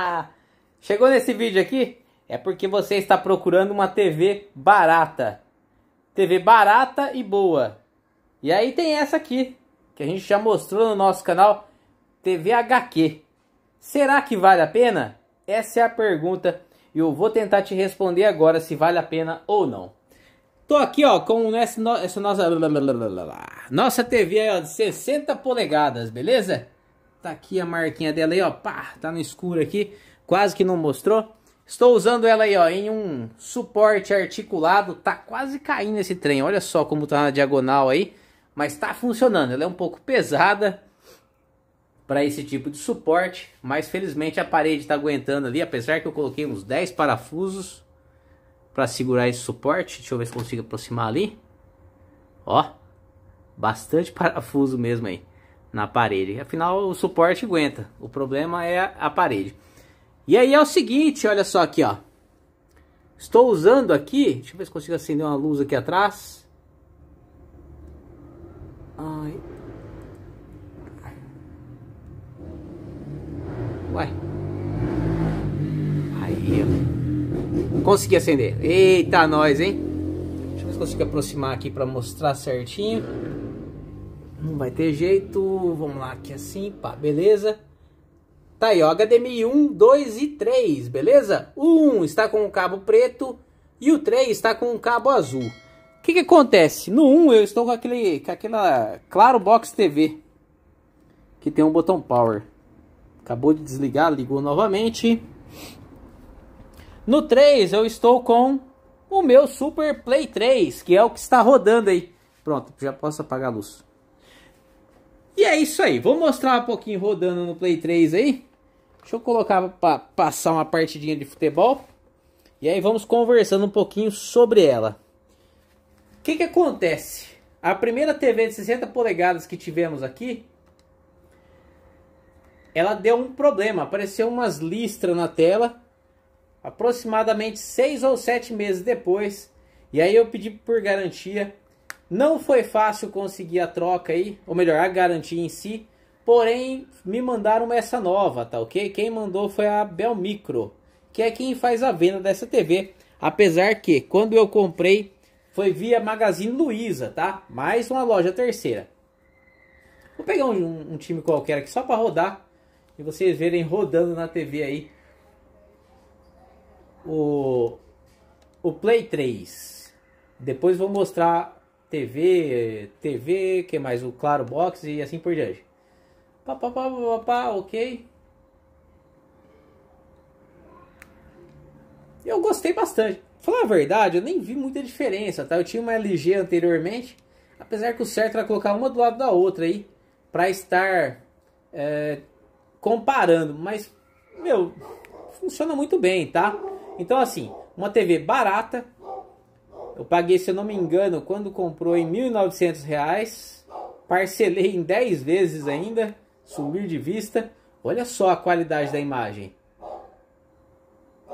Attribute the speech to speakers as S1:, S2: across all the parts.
S1: Chegou nesse vídeo aqui? É porque você está procurando uma TV barata. TV barata e boa. E aí tem essa aqui, que a gente já mostrou no nosso canal, TV HQ. Será que vale a pena? Essa é a pergunta e eu vou tentar te responder agora se vale a pena ou não. Tô aqui, ó, com essa, no... essa nossa nossa TV ó, de 60 polegadas, beleza? Tá aqui a marquinha dela aí, ó. Pá, tá no escuro aqui. Quase que não mostrou. Estou usando ela aí, ó, em um suporte articulado. Tá quase caindo esse trem. Olha só como tá na diagonal aí. Mas tá funcionando. Ela é um pouco pesada para esse tipo de suporte. Mas felizmente a parede tá aguentando ali. Apesar que eu coloquei uns 10 parafusos para segurar esse suporte. Deixa eu ver se consigo aproximar ali. Ó, bastante parafuso mesmo aí na parede. Afinal, o suporte aguenta. O problema é a parede. E aí é o seguinte, olha só aqui, ó. Estou usando aqui, deixa eu ver se consigo acender uma luz aqui atrás. Ai. Ué. Aí, ó. Consegui acender. Eita, nós, hein? Deixa eu ver se consigo aproximar aqui para mostrar certinho. Não vai ter jeito. Vamos lá, aqui é assim, pá, beleza? Tá aí, ó, HDMI 1, 2 e 3, beleza? O 1 está com o cabo preto e o 3 está com o cabo azul. O que, que acontece? No 1 eu estou com, aquele, com aquela Claro Box TV, que tem um botão Power. Acabou de desligar, ligou novamente. No 3 eu estou com o meu Super Play 3, que é o que está rodando aí. Pronto, já posso apagar a luz. E é isso aí. Vou mostrar um pouquinho rodando no Play 3 aí. Deixa eu colocar para passar uma partidinha de futebol. E aí vamos conversando um pouquinho sobre ela. O que, que acontece? A primeira TV de 60 polegadas que tivemos aqui, ela deu um problema. Apareceu umas listras na tela, aproximadamente 6 ou 7 meses depois. E aí eu pedi por garantia não foi fácil conseguir a troca aí, ou melhor, a garantia em si. Porém, me mandaram essa nova, tá ok? Quem mandou foi a Bel Micro, que é quem faz a venda dessa TV. Apesar que, quando eu comprei, foi via Magazine Luiza, tá? Mais uma loja terceira. Vou pegar um, um time qualquer aqui só para rodar. E vocês verem rodando na TV aí. O, o Play 3. Depois vou mostrar TV, TV, que mais o Claro Box e assim por diante. Pá, pá, pá, pá, pá, ok. Eu gostei bastante. Falar a verdade, eu nem vi muita diferença, tá? Eu tinha uma LG anteriormente, apesar que o certo era colocar uma do lado da outra aí, para estar é, comparando, mas, meu, funciona muito bem, tá? Então, assim, uma TV barata, eu paguei, se eu não me engano, quando comprou em R$ 1.900, parcelei em 10 vezes ainda, sumir de vista. Olha só a qualidade da imagem.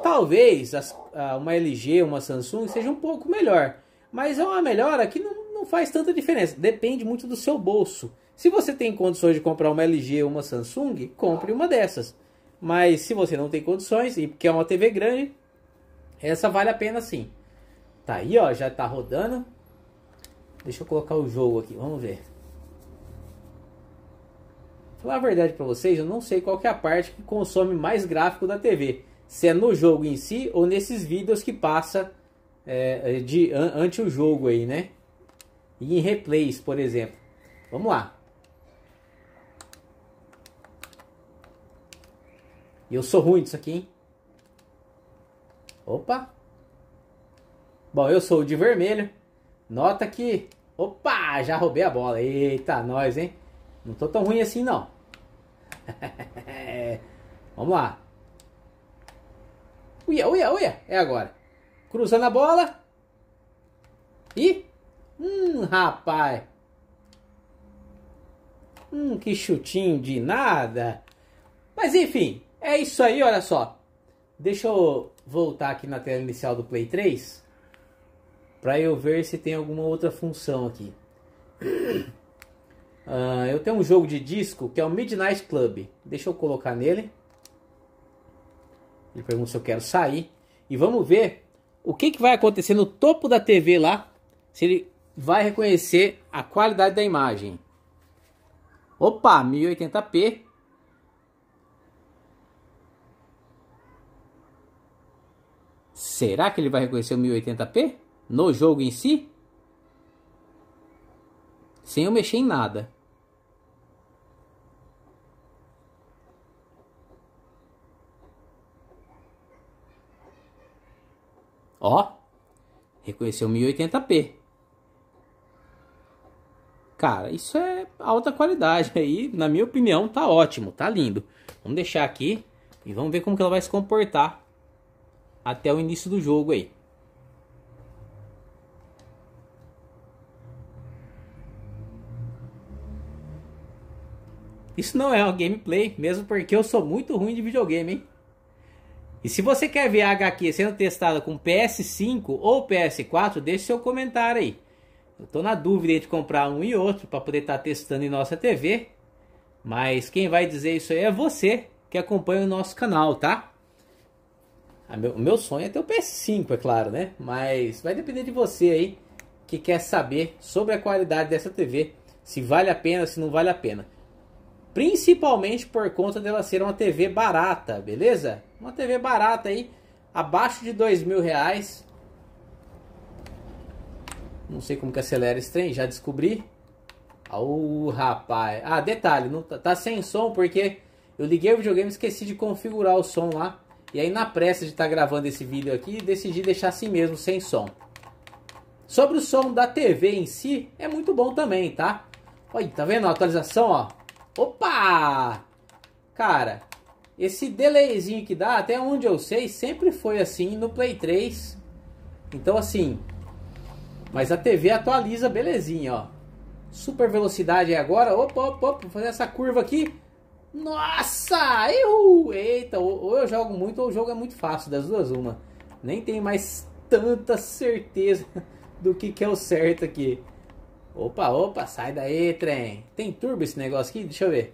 S1: Talvez as, uma LG, uma Samsung seja um pouco melhor, mas é uma melhora que não, não faz tanta diferença. Depende muito do seu bolso. Se você tem condições de comprar uma LG ou uma Samsung, compre uma dessas. Mas se você não tem condições e quer é uma TV grande, essa vale a pena sim. Tá aí, ó, já tá rodando. Deixa eu colocar o jogo aqui, vamos ver. Falar a verdade para vocês, eu não sei qual é a parte que consome mais gráfico da TV. Se é no jogo em si ou nesses vídeos que passa é, é, de an, ante o jogo aí, né? E em replays, por exemplo. Vamos lá. E eu sou ruim disso aqui, hein? Opa! Bom, eu sou o de vermelho. Nota que... Opa, já roubei a bola. Eita, nós, hein? Não tô tão ruim assim, não. Vamos lá. Uia, uia, uia. É agora. Cruzando a bola. E... Hum, rapaz. Hum, que chutinho de nada. Mas enfim, é isso aí, olha só. Deixa eu voltar aqui na tela inicial do Play 3 para eu ver se tem alguma outra função aqui. Uh, eu tenho um jogo de disco que é o Midnight Club. Deixa eu colocar nele. Ele pergunta se eu quero sair. E vamos ver o que, que vai acontecer no topo da TV lá. Se ele vai reconhecer a qualidade da imagem. Opa, 1080p. Será que ele vai reconhecer o 1080p? no jogo em si, sem eu mexer em nada. Ó, reconheceu 1080p. Cara, isso é alta qualidade aí, na minha opinião, tá ótimo, tá lindo. Vamos deixar aqui e vamos ver como que ela vai se comportar até o início do jogo aí. Isso não é uma gameplay, mesmo porque eu sou muito ruim de videogame, hein? E se você quer ver a HQ sendo testada com PS5 ou PS4, deixe seu comentário aí. Eu tô na dúvida de comprar um e outro para poder estar tá testando em nossa TV. Mas quem vai dizer isso aí é você que acompanha o nosso canal, tá? O meu, meu sonho é ter o PS5, é claro, né? Mas vai depender de você aí que quer saber sobre a qualidade dessa TV. Se vale a pena, se não vale a pena principalmente por conta dela ser uma TV barata, beleza? Uma TV barata aí, abaixo de dois mil reais. Não sei como que acelera esse trem, já descobri. Oh, rapaz. Ah, detalhe, não, tá, tá sem som porque eu liguei o videogame e esqueci de configurar o som lá. E aí na pressa de estar tá gravando esse vídeo aqui, decidi deixar assim mesmo, sem som. Sobre o som da TV em si, é muito bom também, tá? Olha, tá vendo a atualização, ó? Opa! Cara, esse delayzinho que dá, até onde eu sei, sempre foi assim no Play 3. Então assim, mas a TV atualiza belezinha, ó. Super velocidade aí é agora. Opa, opa, opa, vou fazer essa curva aqui. Nossa! Ihu! Eita, ou eu jogo muito ou o jogo é muito fácil, das duas uma. Nem tenho mais tanta certeza do que, que é o certo aqui. Opa, opa, sai daí, trem. Tem turbo esse negócio aqui? Deixa eu ver.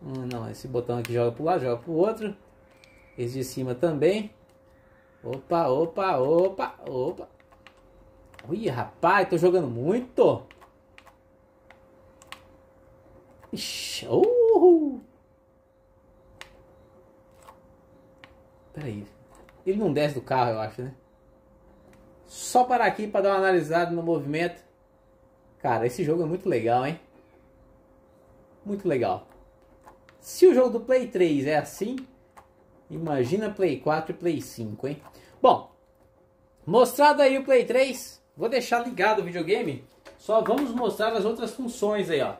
S1: Hum, não, esse botão aqui joga pro lado, joga pro outro. Esse de cima também. Opa, opa, opa, opa. Ui, rapaz, tô jogando muito. Ixi, uh! Peraí. Ele não desce do carro, eu acho, né? Só parar aqui para dar uma analisada no movimento Cara, esse jogo é muito legal, hein? Muito legal. Se o jogo do Play 3 é assim, imagina Play 4 e Play 5, hein? Bom, mostrado aí o Play 3, vou deixar ligado o videogame. Só vamos mostrar as outras funções aí, ó.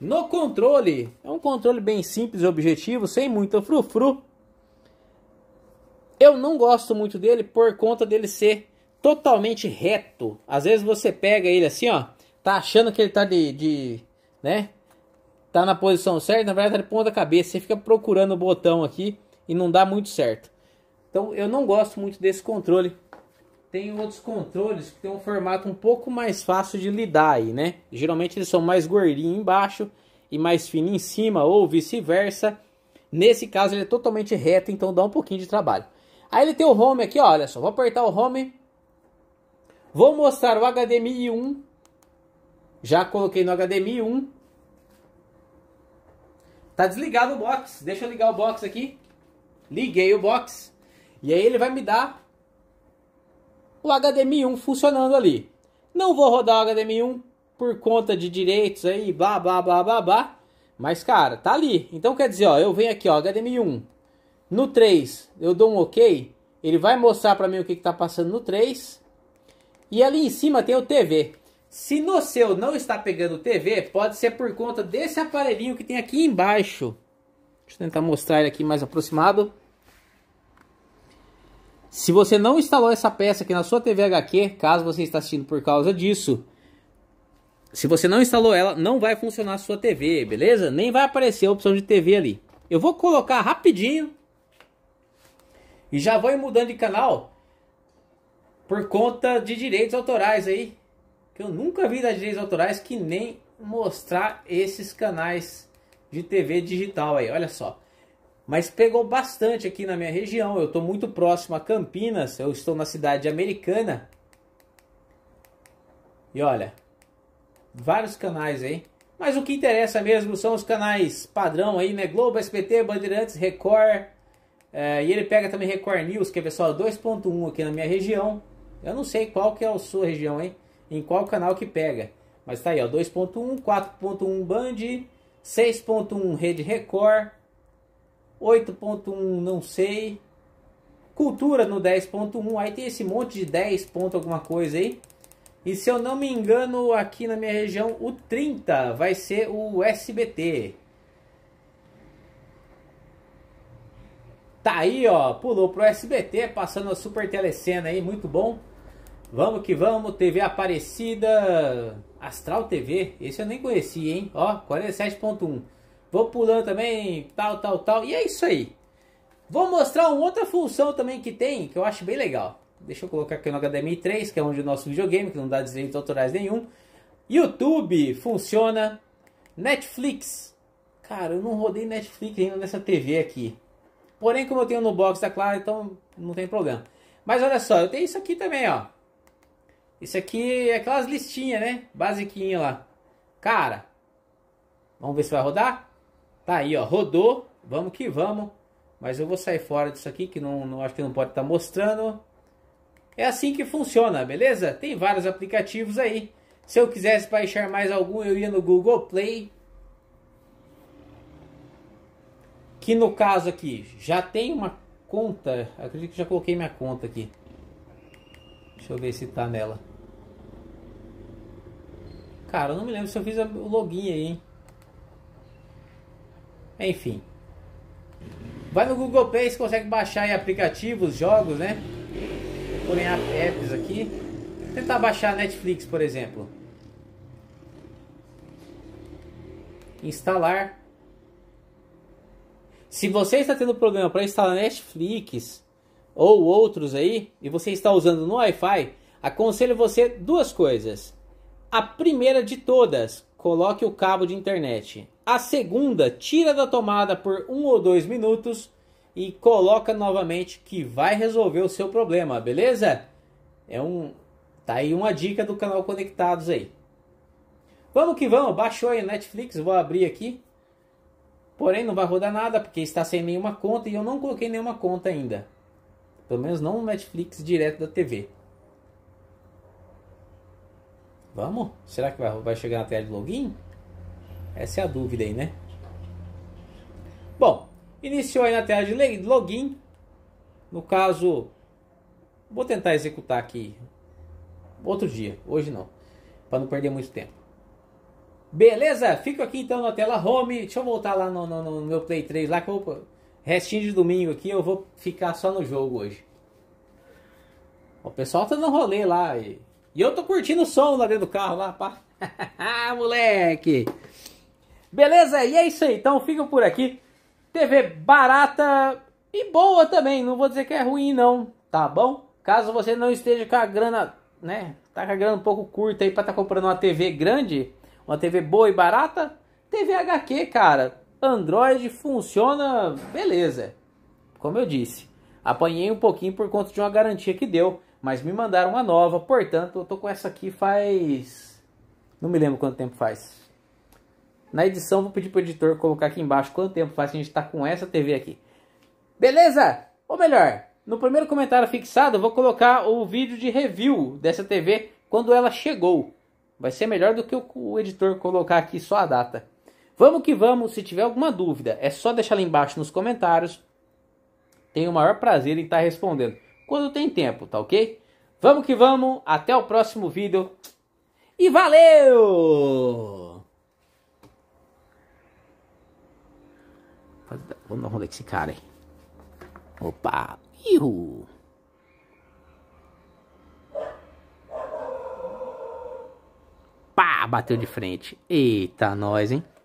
S1: No controle, é um controle bem simples e objetivo, sem muita frufru. Eu não gosto muito dele por conta dele ser totalmente reto. Às vezes você pega ele assim, ó Tá achando que ele tá de, de né? Tá na posição certa, na verdade tá de ponta cabeça. Você fica procurando o botão aqui e não dá muito certo. Então eu não gosto muito desse controle. Tem outros controles que tem um formato um pouco mais fácil de lidar aí, né? Geralmente eles são mais gordinho embaixo e mais fininho em cima ou vice-versa. Nesse caso ele é totalmente reto, então dá um pouquinho de trabalho. Aí ele tem o home aqui, ó, olha só, vou apertar o home. Vou mostrar o HDMI 1 já coloquei no HDMI 1. Tá desligado o box. Deixa eu ligar o box aqui. Liguei o box. E aí ele vai me dar o HDMI 1 funcionando ali. Não vou rodar o HDMI 1 por conta de direitos aí, blá, blá, blá, blá, blá. Mas, cara, tá ali. Então, quer dizer, ó, eu venho aqui, ó, HDMI 1. No 3, eu dou um OK. Ele vai mostrar pra mim o que, que tá passando no 3. E ali em cima tem o TV. Se no seu não está pegando TV, pode ser por conta desse aparelhinho que tem aqui embaixo. Deixa eu tentar mostrar ele aqui mais aproximado. Se você não instalou essa peça aqui na sua TV HQ, caso você está assistindo por causa disso, se você não instalou ela, não vai funcionar a sua TV, beleza? Nem vai aparecer a opção de TV ali. Eu vou colocar rapidinho e já vou mudando de canal por conta de direitos autorais aí eu nunca vi das direitos autorais que nem mostrar esses canais de TV digital aí, olha só. Mas pegou bastante aqui na minha região. Eu estou muito próximo a Campinas, eu estou na cidade americana. E olha, vários canais aí. Mas o que interessa mesmo são os canais padrão aí, né? Globo, SBT, Bandeirantes, Record. É, e ele pega também Record News, que é pessoal 2.1 aqui na minha região. Eu não sei qual que é a sua região, hein? em qual canal que pega. Mas tá aí, ó, 2.1, 4.1 Band, 6.1 Rede Record, 8.1 não sei, Cultura no 10.1, aí tem esse monte de 10 ponto alguma coisa aí. E se eu não me engano, aqui na minha região, o 30 vai ser o SBT. Tá aí, ó, pulou pro SBT, passando a super telecena aí, muito bom. Vamos que vamos, TV Aparecida, Astral TV, esse eu nem conhecia, hein? Ó, 47.1. Vou pulando também, tal, tal, tal. E é isso aí. Vou mostrar uma outra função também que tem, que eu acho bem legal. Deixa eu colocar aqui no HDMI 3, que é onde o nosso videogame, que não dá direitos autorais nenhum. YouTube funciona. Netflix. Cara, eu não rodei Netflix ainda nessa TV aqui. Porém, como eu tenho no box da Clara, então não tem problema. Mas olha só, eu tenho isso aqui também, ó. Isso aqui é aquelas listinhas, né? Basiquinha lá. Cara, vamos ver se vai rodar? Tá aí, ó, rodou. Vamos que vamos. Mas eu vou sair fora disso aqui, que não, não acho que não pode estar tá mostrando. É assim que funciona, beleza? Tem vários aplicativos aí. Se eu quisesse baixar mais algum, eu ia no Google Play. Que no caso aqui, já tem uma conta. Acredito que já coloquei minha conta aqui. Deixa eu ver se tá nela cara, eu não me lembro se eu fiz o login aí, hein? Enfim. Vai no Google Play, você consegue baixar aí aplicativos, jogos, né? Porém, apps aqui. Vou tentar baixar Netflix, por exemplo. Instalar. Se você está tendo problema para instalar Netflix ou outros aí, e você está usando no Wi-Fi, aconselho você duas coisas. A primeira de todas, coloque o cabo de internet. A segunda, tira da tomada por um ou dois minutos e coloca novamente que vai resolver o seu problema, beleza? É um tá aí uma dica do canal Conectados aí. Vamos que vamos, baixou aí a Netflix, vou abrir aqui. Porém não vai rodar nada porque está sem nenhuma conta e eu não coloquei nenhuma conta ainda. Pelo menos não o Netflix direto da TV. Vamos? Será que vai, vai chegar na tela de login? Essa é a dúvida aí, né? Bom, iniciou aí na tela de login. No caso, vou tentar executar aqui outro dia, hoje não, para não perder muito tempo. Beleza? Fico aqui então na tela home. Deixa eu voltar lá no, no, no meu Play 3 lá que eu, restinho de domingo aqui eu vou ficar só no jogo hoje. O pessoal tá no rolê lá e e eu tô curtindo o som lá dentro do carro, lá, pá. moleque! Beleza? E é isso aí. Então fica por aqui. TV barata e boa também. Não vou dizer que é ruim, não. Tá bom? Caso você não esteja com a grana, né? Tá com a grana um pouco curta aí pra tá comprando uma TV grande, uma TV boa e barata. TV HQ, cara. Android funciona, beleza. Como eu disse, apanhei um pouquinho por conta de uma garantia que deu mas me mandaram uma nova, portanto, eu tô com essa aqui faz. Não me lembro quanto tempo faz. Na edição, vou pedir pro editor colocar aqui embaixo quanto tempo faz que a gente tá com essa TV aqui. Beleza? Ou melhor, no primeiro comentário fixado, eu vou colocar o vídeo de review dessa TV quando ela chegou. Vai ser melhor do que o editor colocar aqui só a data. Vamos que vamos, se tiver alguma dúvida, é só deixar lá embaixo nos comentários. Tenho o maior prazer em estar respondendo quando tem tempo, tá ok? Vamos que vamos, até o próximo vídeo e valeu! Vamos dar uma com esse cara aí. Opa! Ihu! Pá! Bateu de frente. Eita, nós, hein?